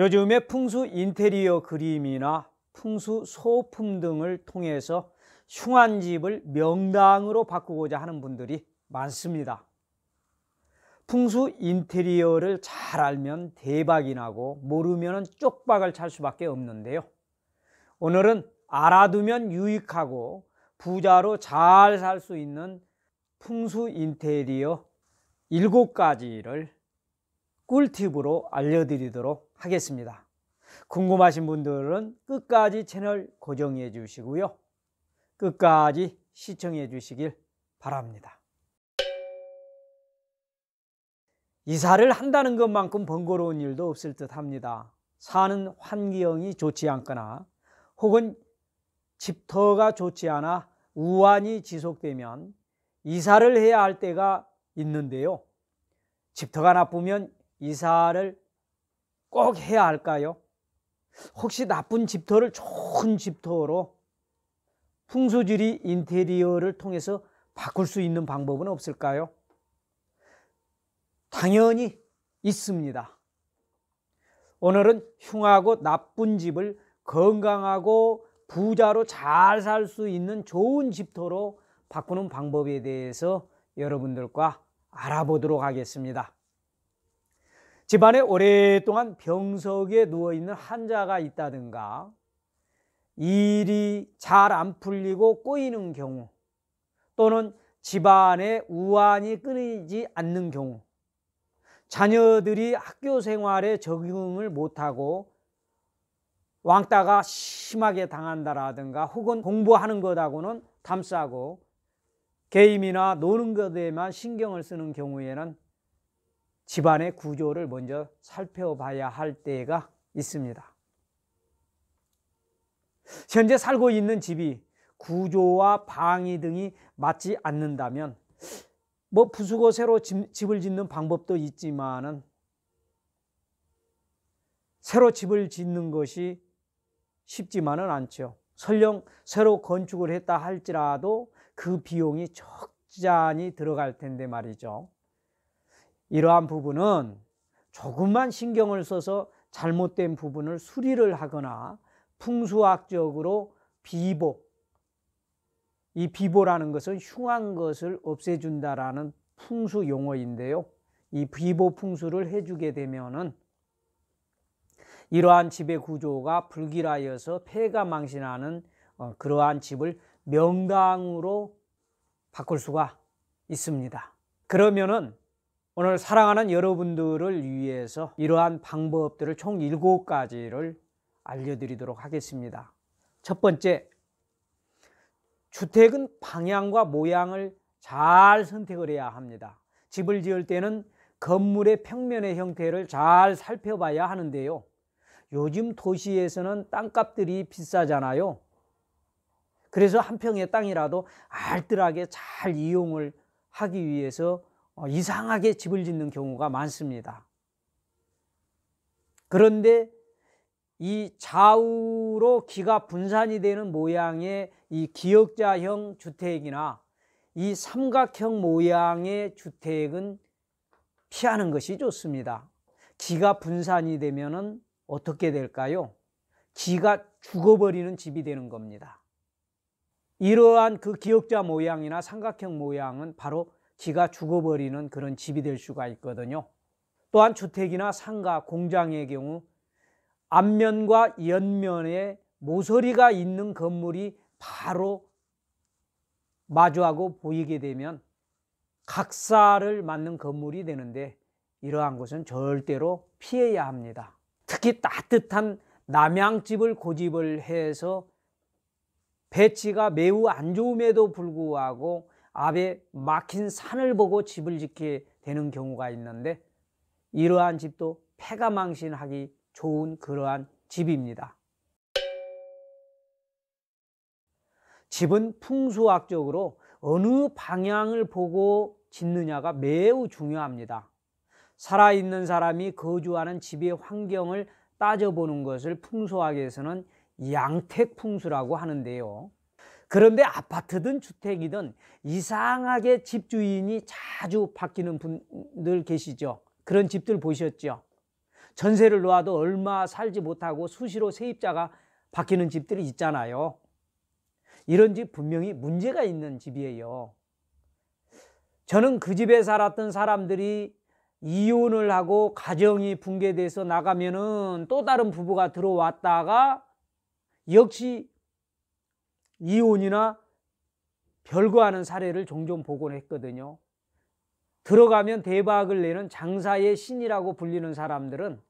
요즘에 풍수 인테리어 그림이나 풍수 소품 등을 통해서 흉한 집을 명당으로 바꾸고자 하는 분들이 많습니다. 풍수 인테리어를 잘 알면 대박이 나고 모르면 쪽박을 찰 수밖에 없는데요. 오늘은 알아두면 유익하고 부자로 잘 살 수 있는 풍수 인테리어 7가지를 꿀팁으로 알려드리도록 하겠습니다. 궁금하신 분들은 끝까지 채널 고정해 주시고요. 끝까지 시청해 주시길 바랍니다. 이사를 한다는 것만큼 번거로운 일도 없을 듯 합니다. 사는 환경이 좋지 않거나 혹은 집터가 좋지 않아 우환이 지속되면 이사를 해야 할 때가 있는데요. 집터가 나쁘면 이사를 꼭 해야 할까요? 혹시 나쁜 집터를 좋은 집터로 풍수지리 인테리어를 통해서 바꿀 수 있는 방법은 없을까요? 당연히 있습니다. 오늘은 흉하고 나쁜 집을 건강하고 부자로 잘 살 수 있는 좋은 집터로 바꾸는 방법에 대해서 여러분들과 알아보도록 하겠습니다. 집안에 오랫동안 병석에 누워 있는 환자가 있다든가 일이 잘 안 풀리고 꼬이는 경우 또는 집안에 우환이 끊이지 않는 경우 자녀들이 학교 생활에 적응을 못하고 왕따가 심하게 당한다라든가 혹은 공부하는 것하고는 담싸고 게임이나 노는 것에만 신경을 쓰는 경우에는 집안의 구조를 먼저 살펴봐야 할 때가 있습니다. 현재 살고 있는 집이 구조와 방위 등이 맞지 않는다면 뭐 부수고 새로 집, 을 짓는 방법도 있지만은 새로 집을 짓는 것이 쉽지만은 않죠. 설령 새로 건축을 했다 할지라도 그 비용이 적잖이 들어갈 텐데 말이죠. 이러한 부분은 조금만 신경을 써서 잘못된 부분을 수리를 하거나 풍수학적으로 비보 이 비보라는 것은 흉한 것을 없애준다라는 풍수 용어인데요. 이 비보 풍수를 해주게 되면은 이러한 집의 구조가 불길하여서 폐가 망신하는 어, 그러한 집을 명당으로 바꿀 수가 있습니다. 그러면은 오늘 사랑하는 여러분들을 위해서 이러한 방법들을 총 7가지를 알려드리도록 하겠습니다. 첫 번째, 주택은 방향과 모양을 잘 선택을 해야 합니다. 집을 지을 때는 건물의 평면의 형태를 잘 살펴봐야 하는데요. 요즘 도시에서는 땅값들이 비싸잖아요. 그래서 한 평의 땅이라도 알뜰하게 잘 이용을 하기 위해서 어, 이상하게 집을 짓는 경우가 많습니다. 그런데 이 좌우로 기가 분산이 되는 모양의 이 기역자형 주택이나 이 삼각형 모양의 주택은 피하는 것이 좋습니다. 기가 분산이 되면 어떻게 될까요? 기가 죽어버리는 집이 되는 겁니다. 이러한 그 기역자 모양이나 삼각형 모양은 바로 기가 죽어버리는 그런 집이 될 수가 있거든요. 또한 주택이나 상가, 공장의 경우 앞면과 옆면에 모서리가 있는 건물이 바로 마주하고 보이게 되면 각사를 맞는 건물이 되는데 이러한 것은 절대로 피해야 합니다. 특히 따뜻한 남양집을 고집을 해서 배치가 매우 안 좋음에도 불구하고 앞에 막힌 산을 보고 집을 짓게 되는 경우가 있는데 이러한 집도 폐가 망신하기 좋은 그러한 집입니다. 집은 풍수학적으로 어느 방향을 보고 짓느냐가 매우 중요합니다. 살아있는 사람이 거주하는 집의 환경을 따져보는 것을 풍수학에서는 양택풍수라고 하는데요. 그런데 아파트든 주택이든 이상하게 집주인이 자주 바뀌는 분들 계시죠. 그런 집들 보셨죠. 전세를 놓아도 얼마 살지 못하고 수시로 세입자가 바뀌는 집들이 있잖아요. 이런 집 분명히 문제가 있는 집이에요. 저는 그 집에 살았던 사람들이 이혼을 하고 가정이 붕괴돼서 나가면은 또 다른 부부가 들어왔다가 역시 이혼이나 별거하는 사례를 종종 보곤 했거든요. 들어가면 대박을 내는 장사의 신이라고 불리는 사람들은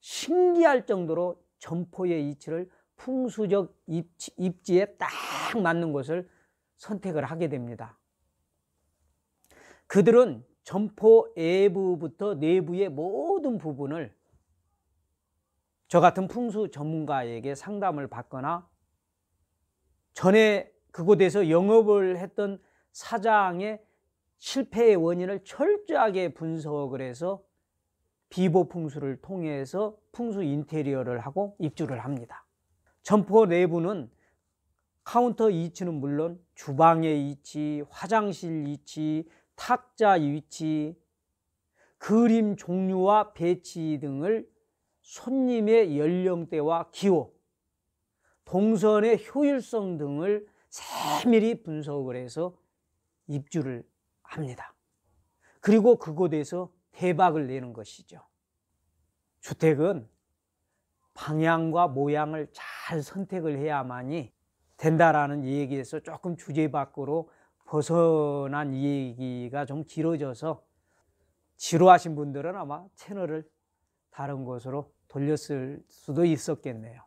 신기할 정도로 점포의 이치를 풍수적 입지, 에딱 맞는 것을 선택을 하게 됩니다. 그들은 점포 외부부터 내부의 모든 부분을 저 같은 풍수 전문가에게 상담을 받거나 전에 그곳에서 영업을 했던 사장의 실패의 원인을 철저하게 분석을 해서 비보 풍수를 통해서 풍수 인테리어를 하고 입주를 합니다. 점포 내부는 카운터 위치는 물론 주방의 위치, 화장실 위치, 탁자 위치, 그림 종류와 배치 등을 손님의 연령대와 기호, 동선의 효율성 등을 세밀히 분석을 해서 입주를 합니다. 그리고 그곳에서 대박을 내는 것이죠. 주택은 방향과 모양을 잘 선택을 해야만이 된다라는 얘기에서 조금 주제 밖으로 벗어난 얘기가 좀 길어져서 지루하신 분들은 아마 채널을 다른 곳으로 돌렸을 수도 있었겠네요.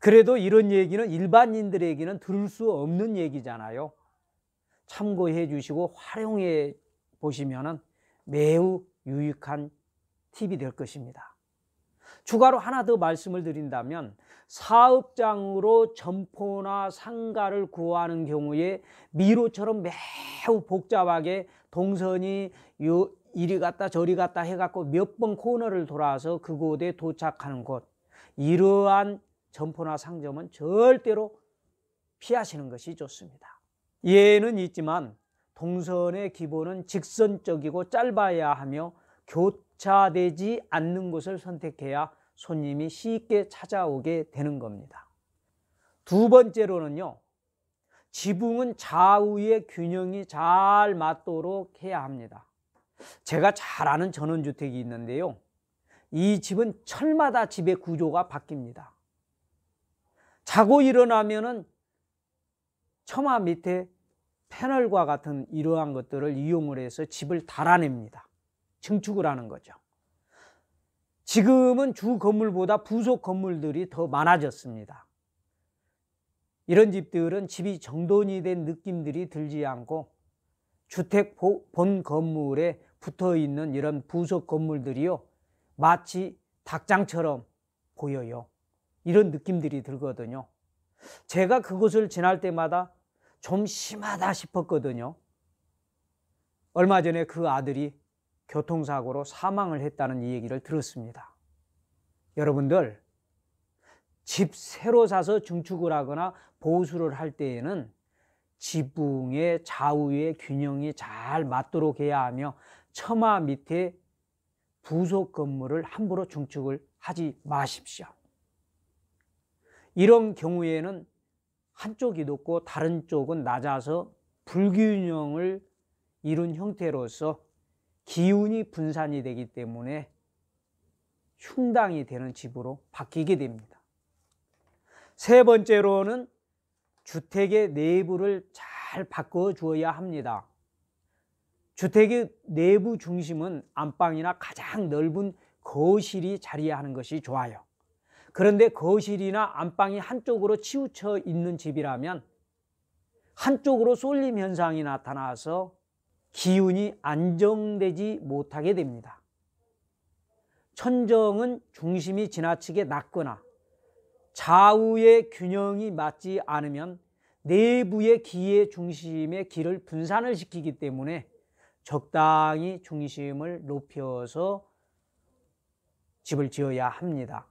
그래도 이런 얘기는 일반인들에게는 들을 수 없는 얘기잖아요. 참고해 주시고 활용해 보시면은 매우 유익한 팁이 될 것입니다. 추가로 하나 더 말씀을 드린다면 사업장으로 점포나 상가를 구하는 경우에 미로처럼 매우 복잡하게 동선이 요 이리 갔다 저리 갔다 해갖고 몇 번 코너를 돌아서 그곳에 도착하는 곳 이러한 점포나 상점은 절대로 피하시는 것이 좋습니다. 예는 있지만 동선의 기본은 직선적이고 짧아야 하며 교차되지 않는 곳을 선택해야 손님이 쉽게 찾아오게 되는 겁니다. 두 번째로는요, 지붕은 좌우의 균형이 잘 맞도록 해야 합니다. 제가 잘 아는 전원주택이 있는데요. 이 집은 철마다 집의 구조가 바뀝니다. 자고 일어나면은 처마 밑에 패널과 같은 이러한 것들을 이용을 해서 집을 달아냅니다. 증축을 하는 거죠. 지금은 주 건물보다 부속 건물들이 더 많아졌습니다. 이런 집들은 집이 정돈이 된 느낌들이 들지 않고 주택 본 건물에 붙어 있는 이런 부속 건물들이요. 마치 닭장처럼 보여요. 이런 느낌들이 들거든요. 제가 그곳을 지날 때마다 좀 심하다 싶었거든요. 얼마 전에 그 아들이 교통사고로 사망을 했다는 이 얘기를 들었습니다. 여러분들, 집 새로 사서 증축을 하거나 보수를 할 때에는 지붕의 좌우의 균형이 잘 맞도록 해야 하며 처마 밑에 부속 건물을 함부로 증축을 하지 마십시오. 이런 경우에는 한쪽이 높고 다른 쪽은 낮아서 불균형을 이룬 형태로서 기운이 분산이 되기 때문에 흉당이 되는 집으로 바뀌게 됩니다. 세 번째로는 주택의 내부를 잘 바꿔 주어야 합니다. 주택의 내부 중심은 안방이나 가장 넓은 거실이 자리하는 것이 좋아요. 그런데 거실이나 안방이 한쪽으로 치우쳐 있는 집이라면 한쪽으로 쏠림 현상이 나타나서 기운이 안정되지 못하게 됩니다. 천정은 중심이 지나치게 낮거나 좌우의 균형이 맞지 않으면 내부의 기의 중심의 기를 분산을 시키기 때문에 적당히 중심을 높여서 집을 지어야 합니다.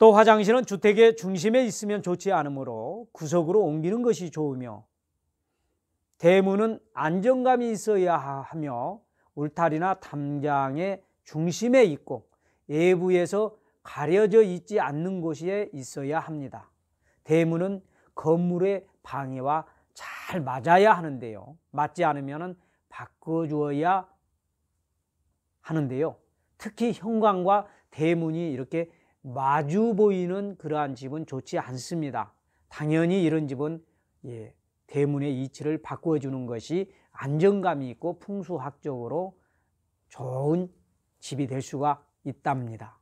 또 화장실은 주택의 중심에 있으면 좋지 않으므로 구석으로 옮기는 것이 좋으며 대문은 안정감이 있어야 하며 울타리나 담장의 중심에 있고 외부에서 가려져 있지 않는 곳에 있어야 합니다. 대문은 건물의 방해와 잘 맞아야 하는데요. 맞지 않으면 바꿔주어야 하는데요. 특히 현관과 대문이 이렇게 마주 보이는 그러한 집은 좋지 않습니다. 당연히 이런 집은 예, 대문의 이치를 바꾸어 주는 것이 안정감이 있고 풍수학적으로 좋은 집이 될 수가 있답니다.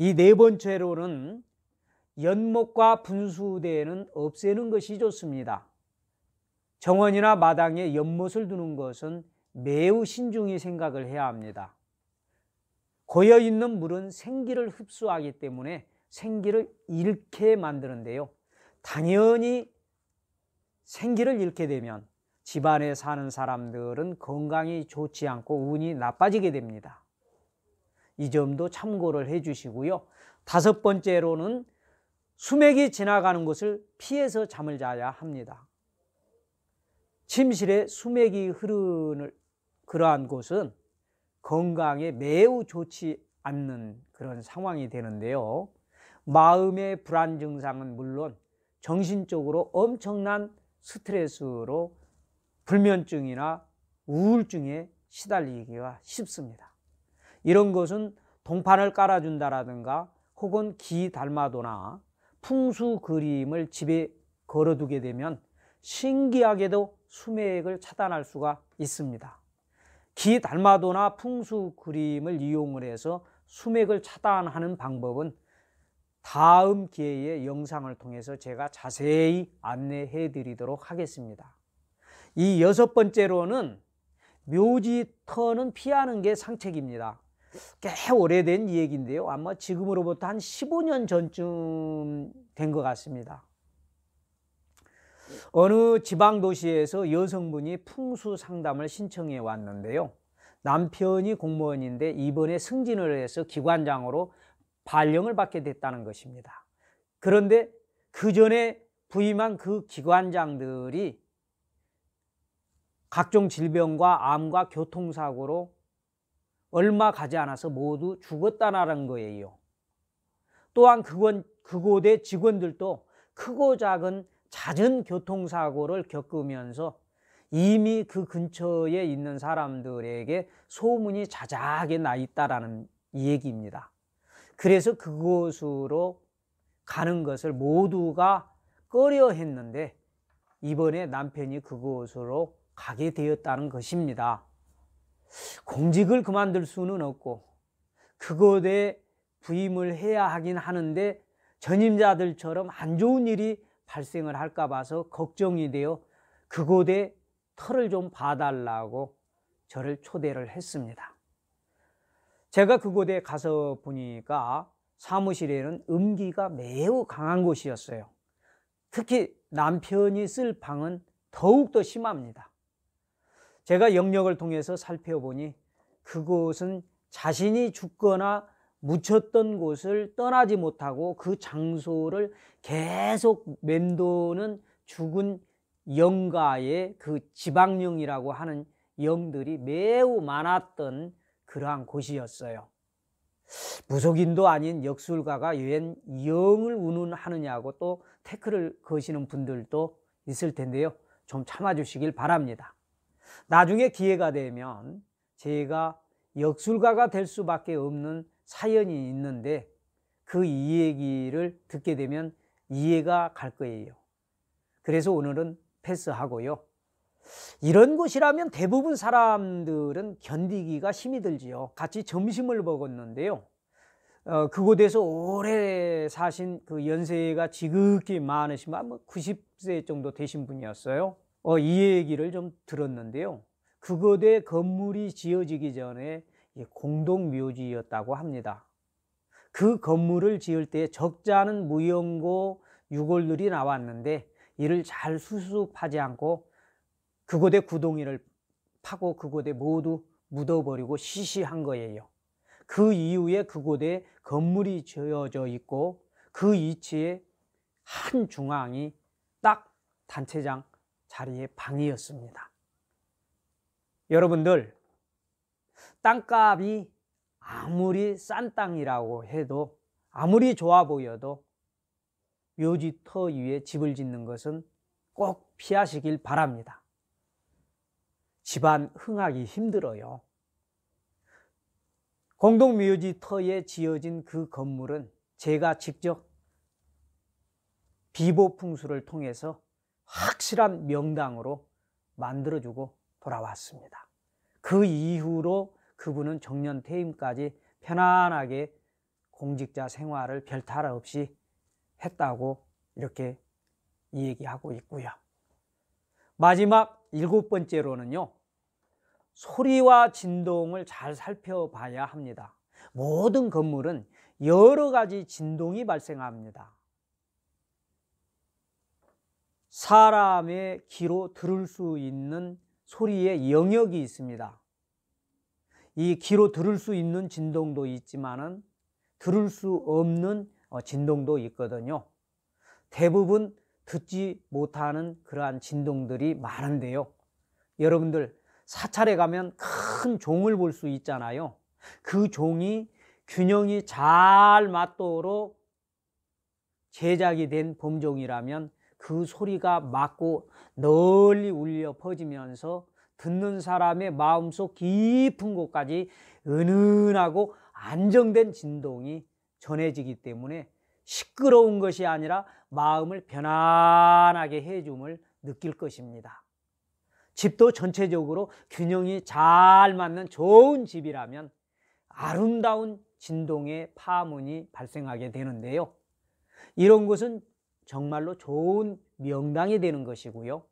이 네 번째로는 연못과 분수대에는 없애는 것이 좋습니다. 정원이나 마당에 연못을 두는 것은 매우 신중히 생각을 해야 합니다. 고여 있는 물은 생기를 흡수하기 때문에 생기를 잃게 만드는데요. 당연히 생기를 잃게 되면 집안에 사는 사람들은 건강이 좋지 않고 운이 나빠지게 됩니다. 이 점도 참고를 해 주시고요. 다섯 번째로는 수맥이 지나가는 것을 피해서 잠을 자야 합니다. 침실에 수맥이 흐르는 그러한 곳은 건강에 매우 좋지 않는 그런 상황이 되는데요. 마음의 불안 증상은 물론 정신적으로 엄청난 스트레스로 불면증이나 우울증에 시달리기가 쉽습니다. 이런 것은 동판을 깔아준다라든가 혹은 기 닮아도나 풍수 그림을 집에 걸어두게 되면 신기하게도 수매액을 차단할 수가 있습니다. 기 달마도나 풍수 그림을 이용을 해서 수맥을 차단하는 방법은 다음 기회에 영상을 통해서 제가 자세히 안내해 드리도록 하겠습니다. 이 여섯 번째로는 묘지터는 피하는 게 상책입니다. 꽤 오래된 이야기인데요 아마 지금으로부터 한 15년 전쯤 된 것 같습니다. 어느 지방 도시에서 여성분이 풍수 상담을 신청해 왔는데요. 남편이 공무원인데 이번에 승진을 해서 기관장으로 발령을 받게 됐다는 것입니다. 그런데 그 전에 부임한 그 기관장들이 각종 질병과 암과 교통사고로 얼마 가지 않아서 모두 죽었다는 거예요. 또한 그건 그곳의 직원들도 크고 작은 잦은 교통사고를 겪으면서 이미 그 근처에 있는 사람들에게 소문이 자자하게 나 있다라는 얘기입니다. 그래서 그곳으로 가는 것을 모두가 꺼려 했는데 이번에 남편이 그곳으로 가게 되었다는 것입니다. 공직을 그만둘 수는 없고 그곳에 부임을 해야 하긴 하는데 전임자들처럼 안 좋은 일이 발생을 할까 봐서 걱정이 되어 그곳에 털을 좀 봐달라고 저를 초대를 했습니다. 제가 그곳에 가서 보니까 사무실에는 음기가 매우 강한 곳이었어요. 특히 남편이 쓸 방은 더욱더 심합니다. 제가 영역을 통해서 살펴보니 그곳은 자신이 죽거나 묻혔던 곳을 떠나지 못하고 그 장소를 계속 맴도는 죽은 영가의 그 지방령이라고 하는 영들이 매우 많았던 그러한 곳이었어요. 무속인도 아닌 역술가가 웬 영을 운운하느냐고 또 태클을 거시는 분들도 있을 텐데요. 좀 참아주시길 바랍니다. 나중에 기회가 되면 제가 역술가가 될 수밖에 없는 사연이 있는데 그 이야기를 듣게 되면 이해가 갈 거예요. 그래서 오늘은 패스하고요. 이런 곳이라면 대부분 사람들은 견디기가 힘이 들지요. 같이 점심을 먹었는데요. 어, 그곳에서 오래 사신 그 연세가 지극히 많으신 분, 90세 정도 되신 분이었어요. 어, 이 얘기를 좀 들었는데요. 그곳에 건물이 지어지기 전에 예, 공동묘지였다고 합니다. 그 건물을 지을 때 적지 않 무용고 유골들이 나왔는데 이를 잘 수습하지 않고 그곳에 구덩이를 파고 그곳에 모두 묻어버리고 시시한 거예요. 그 이후에 그곳에 건물이 지어져 있고 그 위치에 한 중앙이 딱 단체장 자리의 방이었습니다. 여러분들 땅값이 아무리 싼 땅이라고 해도 아무리 좋아 보여도 묘지 터 위에 집을 짓는 것은 꼭 피하시길 바랍니다. 집안 흥하기 힘들어요. 공동묘지 터에 지어진 그 건물은 제가 직접 비보풍수를 통해서 확실한 명당으로 만들어주고 돌아왔습니다. 그 이후로 그분은 정년 퇴임까지 편안하게 공직자 생활을 별 탈 없이 했다고 이렇게 이야기하고 있고요. 마지막 일곱 번째로는요. 소리와 진동을 잘 살펴봐야 합니다. 모든 건물은 여러 가지 진동이 발생합니다. 사람의 귀로 들을 수 있는 소리의 영역이 있습니다. 이 귀로 들을 수 있는 진동도 있지만은 들을 수 없는 어, 진동도 있거든요. 대부분 듣지 못하는 그러한 진동들이 많은데요. 여러분들 사찰에 가면 큰 종을 볼 수 있잖아요. 그 종이 균형이 잘 맞도록 제작이 된 범종이라면 그 소리가 맞고 널리 울려 퍼지면서 듣는 사람의 마음속 깊은 곳까지 은은하고 안정된 진동이 전해지기 때문에 시끄러운 것이 아니라 마음을 편안하게 해줌을 느낄 것입니다. 집도 전체적으로 균형이 잘 맞는 좋은 집이라면 아름다운 진동의 파문이 발생하게 되는데요. 이런 것은 정말로 좋은 명당이 되는 것이고요.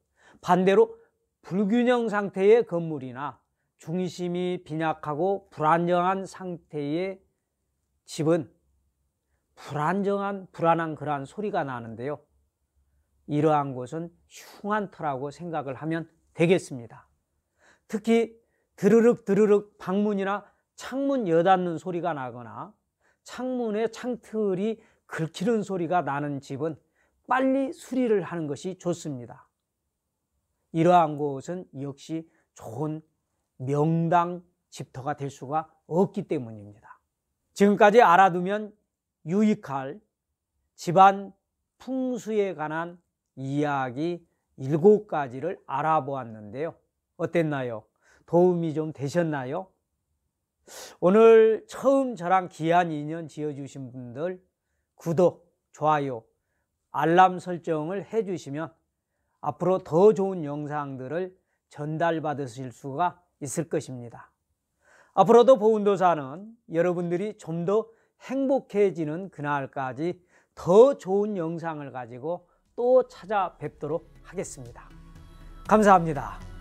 반대로 불균형 상태의 건물이나 중심이 빈약하고 불안정한 상태의 집은 불안정한 불안한 그러한 소리가 나는데요. 이러한 곳은 흉한 터라고 생각을 하면 되겠습니다. 특히 드르륵 드르륵 방문이나 창문 여닫는 소리가 나거나 창문의 창틀이 긁히는 소리가 나는 집은 빨리 수리를 하는 것이 좋습니다. 이러한 곳은 역시 좋은 명당 집터가 될 수가 없기 때문입니다. 지금까지 알아두면 유익할 집안 풍수에 관한 이야기 일곱 가지를 알아보았는데요. 어땠나요? 도움이 좀 되셨나요? 오늘 처음 저랑 귀한 인연 지어주신 분들 구독, 좋아요 알람 설정을 해 주시면 앞으로 더 좋은 영상들을 전달받으실 수가 있을 것입니다. 앞으로도 보은도사는 여러분들이 좀 더 행복해지는 그날까지 더 좋은 영상을 가지고 또 찾아뵙도록 하겠습니다. 감사합니다.